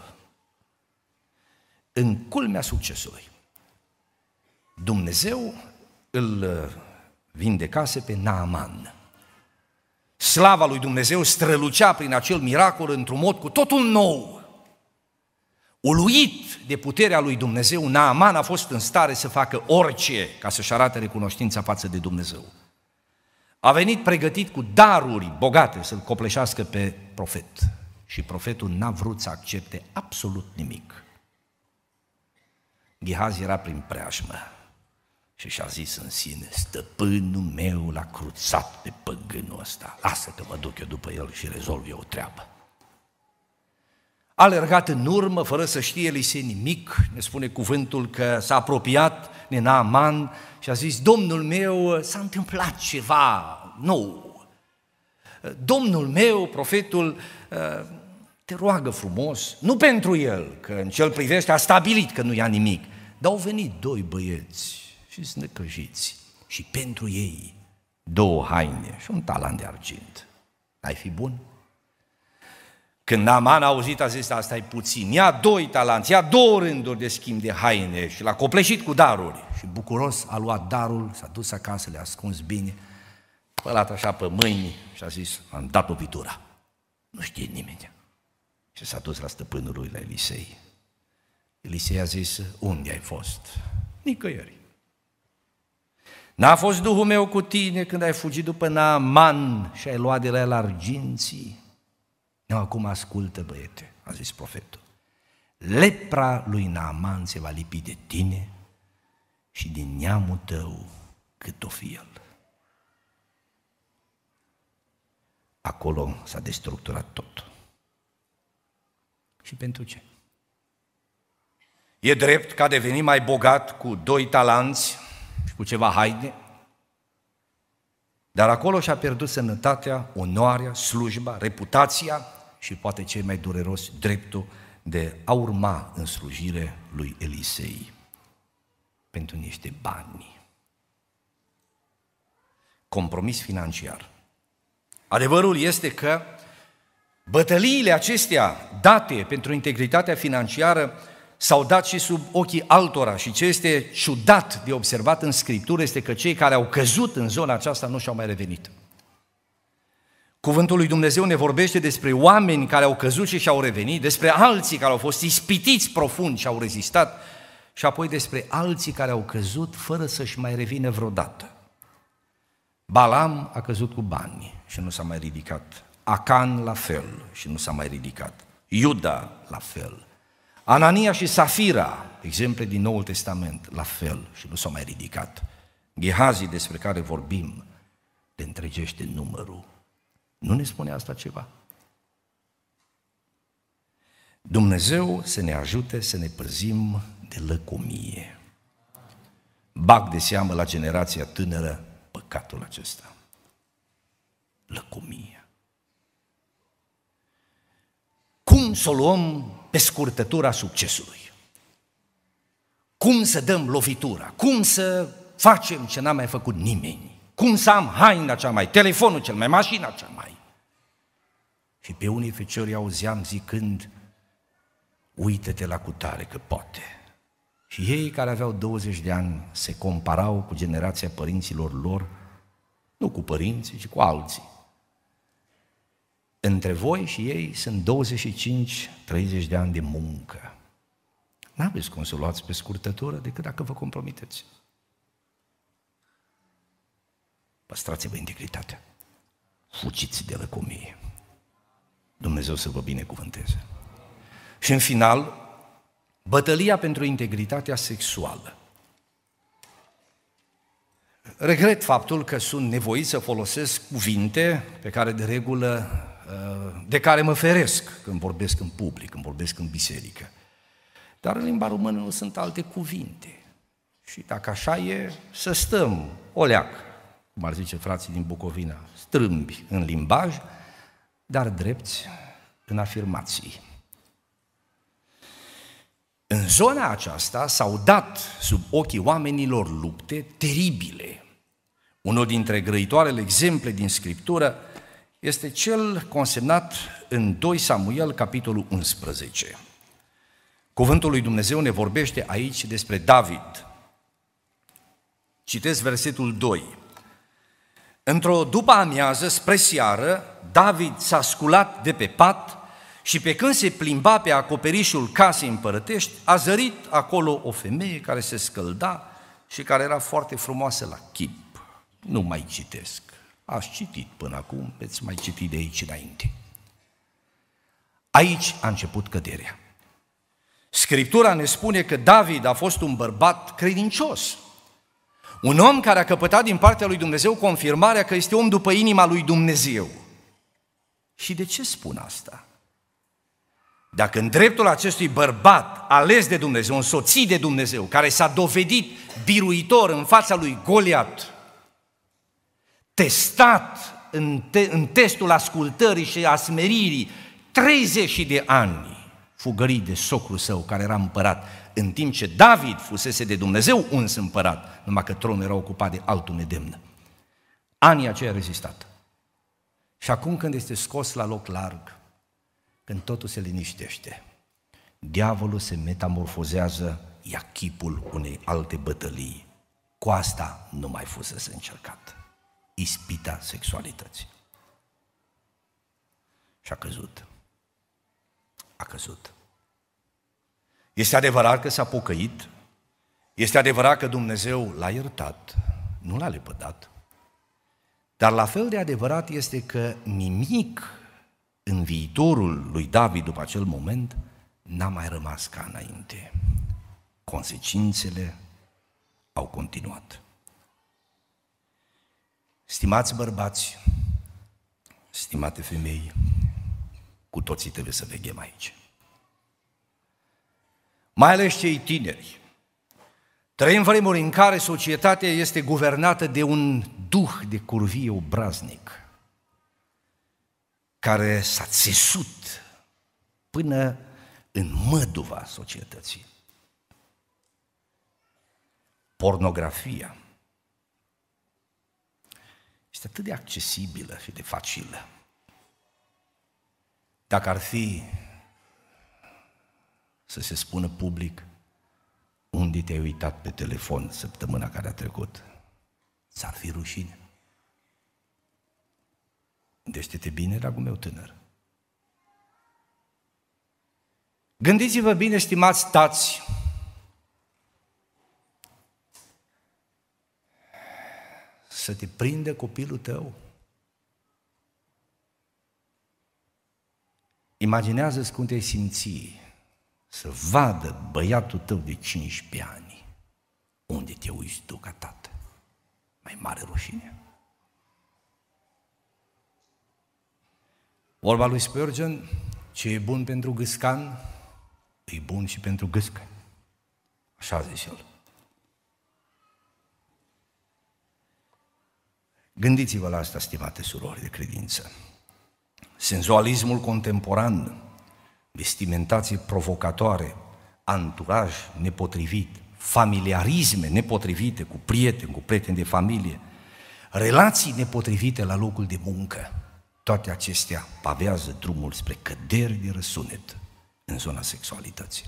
în culmea succesului. Dumnezeu îl uh, vindecase pe Naaman. Slava lui Dumnezeu strălucea prin acel miracol într-un mod cu totul nou. Uluit de puterea lui Dumnezeu, Naaman a fost în stare să facă orice ca să-și arate recunoștința față de Dumnezeu. A venit pregătit cu daruri bogate să-l copleșească pe profet. Și profetul n-a vrut să accepte absolut nimic. Ghihaz era prin preajmă și și-a zis în sine, stăpânul meu l-a cruțat pe păgânul ăsta, lasă că mă duc eu după el și rezolv eu o treabă. A alergat în urmă, fără să știe Elisei nimic, ne spune cuvântul că s-a apropiat de Naaman și a zis, domnul meu, s-a întâmplat ceva nou. Domnul meu, profetul, te roagă frumos, nu pentru el, că în cel privește a stabilit că nu ia nimic, dar au venit doi băieți și snăcăjiți și pentru ei două haine și un talan de argint. Ai fi bun? Când Naman a auzit, a zis, asta e puțin, ia doi talanți, ia două rânduri de schimb de haine și l-a copleșit cu daruri. Și bucuros a luat darul, s-a dus acasă, le-a ascuns bine, pălat așa pe mâini și a zis, am dat o vitura. Nu știe nimeni. Și s-a dus la stăpânul lui la Elisei. Elisei a zis, unde ai fost? Nicăieri. N-a fost Duhul meu cu tine când ai fugit după Naaman și ai luat de la el arginții? Nu, acum ascultă, băiete, a zis profetul. Lepra lui Naaman se va lipi de tine și din neamul tău cât o fi el. Acolo s-a destructurat tot. Și pentru ce? E drept că a devenit mai bogat cu doi talanți și cu ceva haine, dar acolo și-a pierdut sănătatea, onoarea, slujba, reputația și poate cel mai dureros, dreptul de a urma în slujire lui Elisei pentru niște bani. Compromis financiar. Adevărul este că bătăliile acestea date pentru integritatea financiară s-au dat și sub ochii altora și ce este ciudat de observat în Scriptură este că cei care au căzut în zona aceasta nu și-au mai revenit. Cuvântul lui Dumnezeu ne vorbește despre oameni care au căzut și și-au revenit, despre alții care au fost ispitiți profund și au rezistat și apoi despre alții care au căzut fără să-și mai revină vreodată. Balam a căzut cu bani și nu s-a mai ridicat. Acan la fel și nu s-a mai ridicat. Iuda la fel Anania și Safira, exemple din Noul Testament, la fel și nu s-au mai ridicat. Ghehazi despre care vorbim, te întregește numărul. Nu ne spune asta ceva. Dumnezeu să ne ajute să ne păzim de lăcomie. Bag de seamă la generația tânără păcatul acesta. Lăcomie. cum să o luăm pe scurtătura succesului. Cum să dăm lovitura, cum să facem ce n-a mai făcut nimeni, cum să am haina cea mai, telefonul cel mai, mașina cea mai. Și pe unii feciori auzeam zicând, uită-te la cutare că poate. Și ei care aveau 20 de ani se comparau cu generația părinților lor, nu cu părinții, ci cu alții. Între voi și ei sunt 25-30 de ani de muncă. N-aveți cum să luați pe scurtătură decât dacă vă compromiteți. Păstrați-vă integritatea. Fugiți de lăcomie. Dumnezeu să vă binecuvânteze. Și în final, bătălia pentru integritatea sexuală. Regret faptul că sunt nevoit să folosesc cuvinte pe care de regulă de care mă feresc când vorbesc în public, când vorbesc în biserică. Dar în limba română nu sunt alte cuvinte. Și dacă așa e, să stăm, leac, cum ar zice frații din Bucovina, strâmbi în limbaj, dar drepți în afirmații. În zona aceasta s-au dat sub ochii oamenilor lupte teribile. Unul dintre grăitoarele exemple din Scriptură este cel consemnat în 2 Samuel, capitolul 11. Cuvântul lui Dumnezeu ne vorbește aici despre David. Citesc versetul 2. Într-o după amiază, spre seară, David s-a sculat de pe pat și pe când se plimba pe acoperișul casei împărătești, a zărit acolo o femeie care se scălda și care era foarte frumoasă la chip. Nu mai citesc. Ați citit până acum, veți mai citi de aici înainte. Aici a început căderea. Scriptura ne spune că David a fost un bărbat credincios, un om care a căpătat din partea lui Dumnezeu confirmarea că este om după inima lui Dumnezeu. Și de ce spun asta? Dacă în dreptul acestui bărbat ales de Dumnezeu, un soții de Dumnezeu, care s-a dovedit biruitor în fața lui Goliat, testat în, te, în testul ascultării și a smeririi 30 de ani fugării de socrul său care era împărat, în timp ce David fusese de Dumnezeu uns împărat, numai că tronul era ocupat de altul nedemn. Anii aceia a rezistat. Și acum când este scos la loc larg, când totul se liniștește, diavolul se metamorfozează, ia chipul unei alte bătălii. Cu asta nu mai fusese încercat ispita sexualității. Și a căzut. A căzut. Este adevărat că s-a pocăit, este adevărat că Dumnezeu l-a iertat, nu l-a lepădat, dar la fel de adevărat este că nimic în viitorul lui David după acel moment n-a mai rămas ca înainte. Consecințele au continuat. Stimați bărbați, stimate femei, cu toții trebuie să veghem aici. Mai ales cei tineri. Trăim vremuri în care societatea este guvernată de un duh de curvie obraznic, care s-a țesut până în măduva societății. Pornografia, este atât de accesibilă și de facilă. Dacă ar fi să se spună public unde te-ai uitat pe telefon săptămâna care a trecut, s-ar fi rușine. Gândește-te bine, dragul meu tânăr. Gândiți-vă bine, stimați tați, să te prinde copilul tău? Imaginează-ți cum te-ai simți să vadă băiatul tău de 15 ani unde te uiți tu ca tată. Mai mare rușine. Vorba lui Spurgeon, ce e bun pentru gâscan, e bun și pentru gâscă. Așa zice el. Gândiți-vă la asta, stimate surori de credință. Senzualismul contemporan, vestimentație provocatoare, anturaj nepotrivit, familiarisme nepotrivite cu prieteni, cu prieteni de familie, relații nepotrivite la locul de muncă. Toate acestea pavează drumul spre căderi de răsunet în zona sexualității.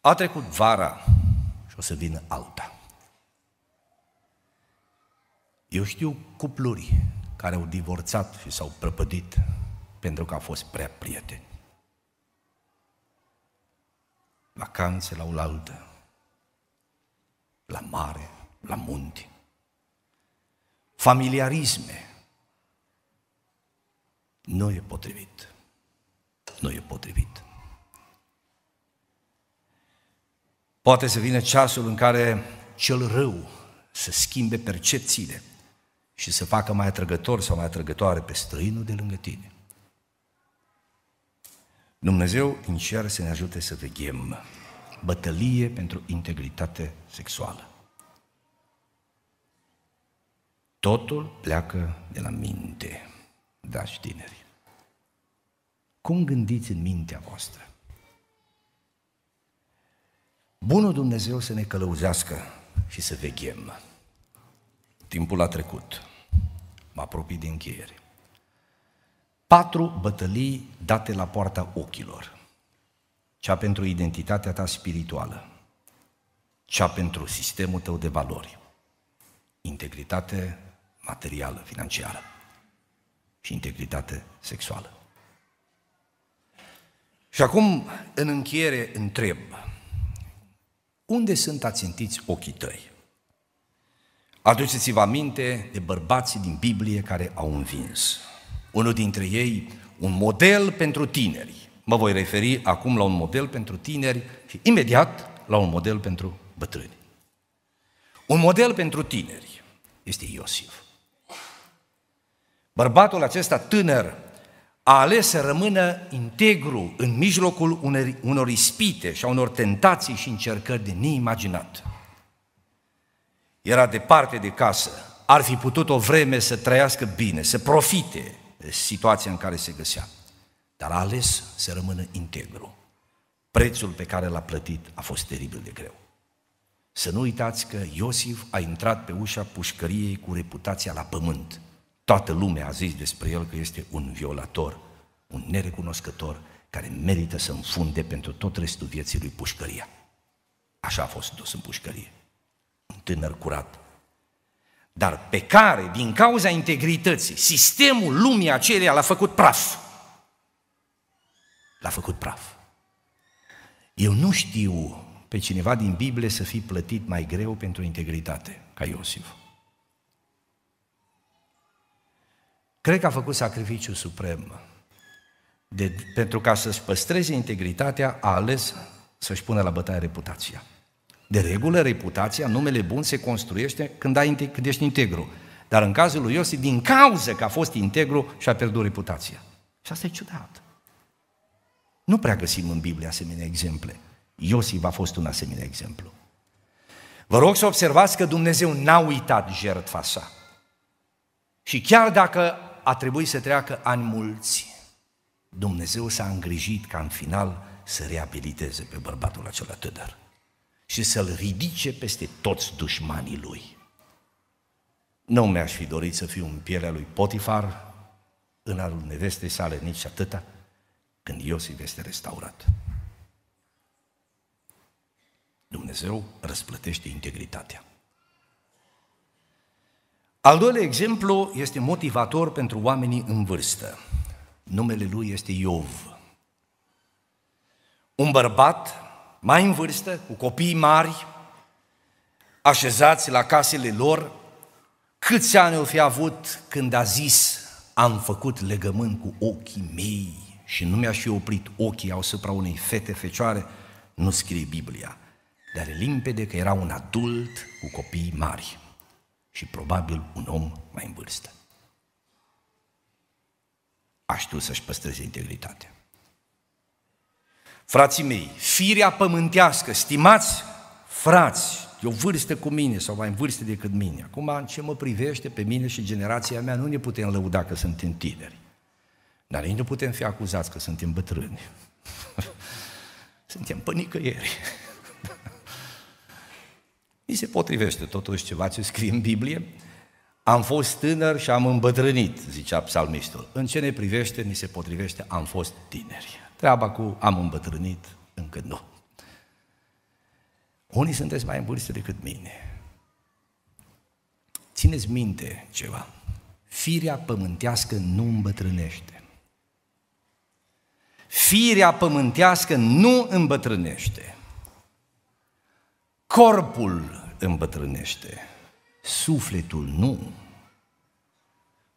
A trecut vara și o să vină alta. Eu știu cupluri care au divorțat și s-au prăpădit pentru că au fost prea prieteni. Vacanțe la oaltă, la mare, la munte. Familiarisme. Nu e potrivit. Nu e potrivit. Poate să vină ceasul în care cel rău să schimbe percepțiile și să facă mai atrăgător sau mai atrăgătoare pe străinul de lângă tine. Dumnezeu în cer să ne ajute să veghem bătălie pentru integritate sexuală. Totul pleacă de la minte, dragi tineri. Cum gândiți în mintea voastră? Bunul Dumnezeu să ne călăuzească și să veghem. Timpul a trecut. Mă apropii de încheiere. Patru bătălii date la poarta ochilor. Cea pentru identitatea ta spirituală. Cea pentru sistemul tău de valori. Integritate materială, financiară. Și integritate sexuală. Și acum, în încheiere, întreb, unde sunt ațintiți ochii tăi? Aduceți-vă aminte de bărbații din Biblie care au învins. Unul dintre ei, un model pentru tineri. Mă voi referi acum la un model pentru tineri și imediat la un model pentru bătrâni. Un model pentru tineri este Iosif. Bărbatul acesta tânăr a ales să rămână integru în mijlocul unor, ispite și a unor tentații și încercări de neimaginat era departe de casă, ar fi putut o vreme să trăiască bine, să profite de situația în care se găsea. Dar a ales să rămână integru. Prețul pe care l-a plătit a fost teribil de greu. Să nu uitați că Iosif a intrat pe ușa pușcăriei cu reputația la pământ. Toată lumea a zis despre el că este un violator, un nerecunoscător, care merită să înfunde pentru tot restul vieții lui pușcăria. Așa a fost dus în pușcărie un tânăr curat, dar pe care, din cauza integrității, sistemul lumii acelea l-a făcut praf. L-a făcut praf. Eu nu știu pe cineva din Biblie să fi plătit mai greu pentru integritate ca Iosif. Cred că a făcut sacrificiu suprem. De, pentru ca să-și păstreze integritatea, a ales să-și pună la bătaie reputația. De regulă, reputația, numele bun se construiește când, ai, când ești integru. Dar în cazul lui Iosif, din cauza că a fost integru, și-a pierdut reputația. Și asta e ciudat. Nu prea găsim în Biblie asemenea exemple. Iosif a fost un asemenea exemplu. Vă rog să observați că Dumnezeu n-a uitat jertfa sa. Și chiar dacă a trebuit să treacă ani mulți, Dumnezeu s-a îngrijit ca în final să reabiliteze pe bărbatul acela tânăr și să-l ridice peste toți dușmanii lui. Nu mi-aș fi dorit să fiu în pielea lui Potifar, în al nevestei sale nici atâta, când Iosif este restaurat. Dumnezeu răsplătește integritatea. Al doilea exemplu este motivator pentru oamenii în vârstă. Numele lui este Iov. Un bărbat mai în vârstă, cu copii mari, așezați la casele lor, câți ani au fi avut când a zis am făcut legământ cu ochii mei și nu mi-aș fi oprit ochii asupra unei fete fecioare, nu scrie Biblia. Dar e limpede că era un adult cu copii mari și probabil un om mai în vârstă. A știut să-și păstreze integritatea. Frații mei, firea pământească, stimați frați, eu vârstă cu mine sau mai în vârstă decât mine. Acum, în ce mă privește pe mine și generația mea, nu ne putem lăuda că suntem tineri. Dar nici nu putem fi acuzați că suntem bătrâni. suntem pănicăieri. Mi se potrivește totuși ceva ce scrie în Biblie. Am fost tânăr și am îmbătrânit, zicea psalmistul. În ce ne privește, mi se potrivește, am fost tineri. Treaba cu am îmbătrânit, încă nu. Unii sunteți mai în vârstă decât mine. Țineți minte ceva. Firea pământească nu îmbătrânește. Firea pământească nu îmbătrânește. Corpul îmbătrânește, sufletul nu.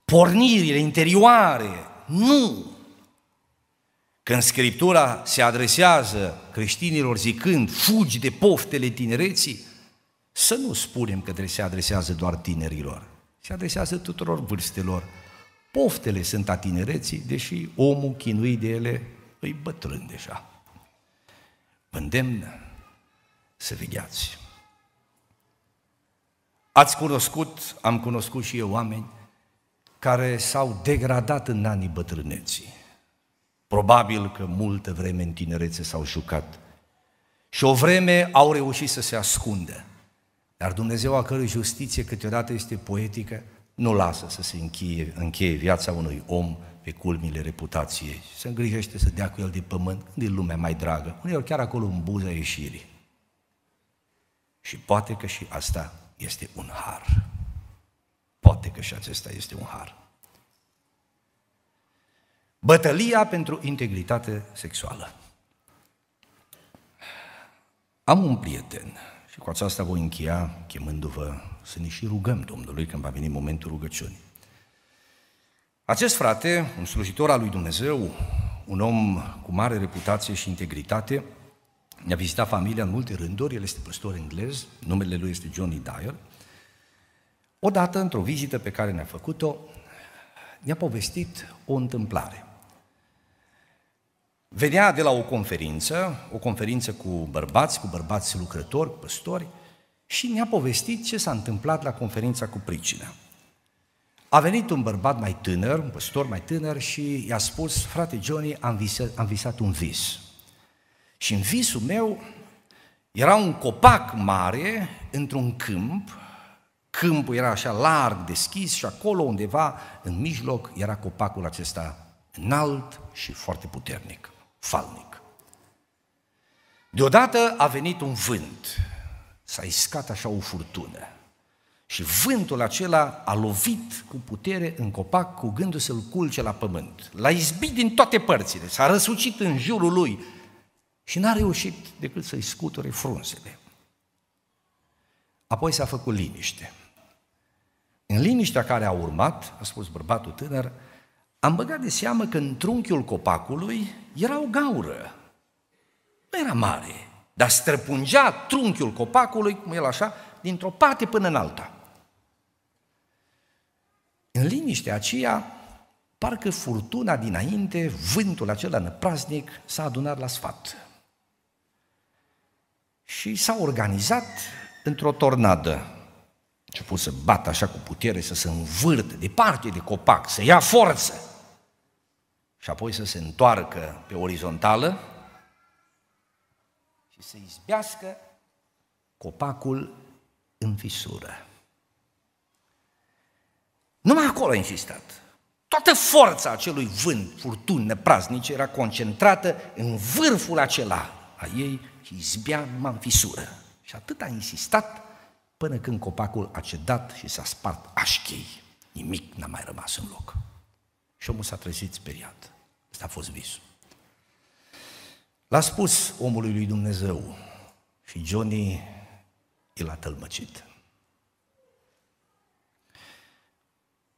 Pornirile interioare nu când Scriptura se adresează creștinilor zicând, fugi de poftele tinereții, să nu spunem că se adresează doar tinerilor, se adresează tuturor vârstelor. Poftele sunt a tinereții, deși omul chinuit de ele îi bătrân deja. Îndemnă să vegheați. Ați cunoscut, am cunoscut și eu oameni care s-au degradat în anii bătrâneții Probabil că multă vreme în tinerețe s-au jucat. Și o vreme au reușit să se ascundă. Dar Dumnezeu, a cărui justiție câteodată este poetică, nu lasă să se încheie, încheie viața unui om pe culmile reputației. Se îngrijește să dea cu el de pământ, din lumea mai dragă, uneori chiar acolo în buza ieșirii. Și poate că și asta este un har. Poate că și acesta este un har. Bătălia pentru integritate sexuală. Am un prieten și cu aceasta voi încheia chemându-vă să ne și rugăm Domnului când va veni momentul rugăciunii. Acest frate, un slujitor al lui Dumnezeu, un om cu mare reputație și integritate, ne-a vizitat familia în multe rânduri, el este păstor englez, numele lui este Johnny Dyer. Odată, într-o vizită pe care ne-a făcut-o, ne-a povestit o întâmplare. Venea de la o conferință, o conferință cu bărbați, cu bărbați lucrători, cu păstori, și ne-a povestit ce s-a întâmplat la conferința cu pricina. A venit un bărbat mai tânăr, un păstor mai tânăr și i-a spus, frate Johnny, am visat, am visat un vis. Și în visul meu era un copac mare într-un câmp, câmpul era așa larg, deschis și acolo undeva, în mijloc, era copacul acesta înalt și foarte puternic falnic. Deodată a venit un vânt, s-a iscat așa o furtună și vântul acela a lovit cu putere în copac, cu gândul să-l culce la pământ. L-a izbit din toate părțile, s-a răsucit în jurul lui și n-a reușit decât să-i scuture frunzele. Apoi s-a făcut liniște. În liniștea care a urmat, a spus bărbatul tânăr, am băgat de seamă că în trunchiul copacului era o gaură. Nu era mare, dar străpungea trunchiul copacului, cum el așa, dintr-o parte până în alta. În liniștea aceea, parcă furtuna dinainte, vântul acela năpraznic, s-a adunat la sfat. Și s-a organizat într-o tornadă. A început să bată așa cu putere, să se învârte departe de copac, să ia forță și apoi să se întoarcă pe orizontală și să izbească copacul în fisură. Numai acolo a insistat. Toată forța acelui vânt, furtun, năpraznice, era concentrată în vârful acela a ei și izbea numai în fisură. Și atât a insistat până când copacul a cedat și s-a spart așchei. Nimic n-a mai rămas în loc. Și omul s-a trezit speriat. Asta a fost visul. L-a spus omului lui Dumnezeu și Johnny l-a tălmăcit.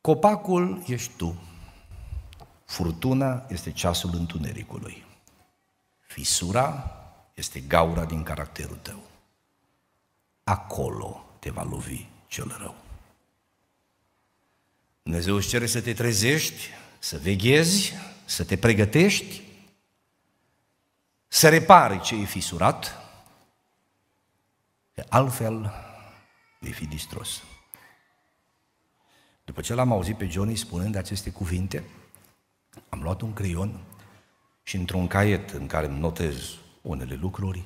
Copacul ești tu, furtuna este ceasul întunericului, fisura este gaura din caracterul tău. Acolo te va lovi cel rău. Dumnezeu își cere să te trezești, să veghezi, să te pregătești, să repari ce e fisurat, că altfel vei fi distros. După ce l-am auzit pe Johnny spunând aceste cuvinte, am luat un creion și într-un caiet în care îmi notez unele lucruri,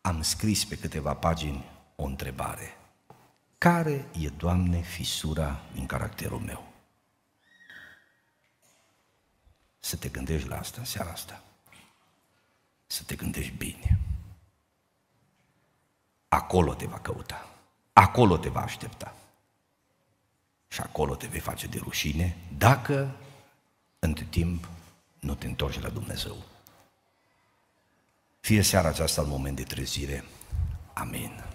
am scris pe câteva pagini o întrebare. Care e, Doamne, fisura din caracterul meu? să te gândești la asta în seara asta. Să te gândești bine. Acolo te va căuta. Acolo te va aștepta. Și acolo te vei face de rușine dacă între timp nu te întorci la Dumnezeu. Fie seara aceasta în moment de trezire. Amin.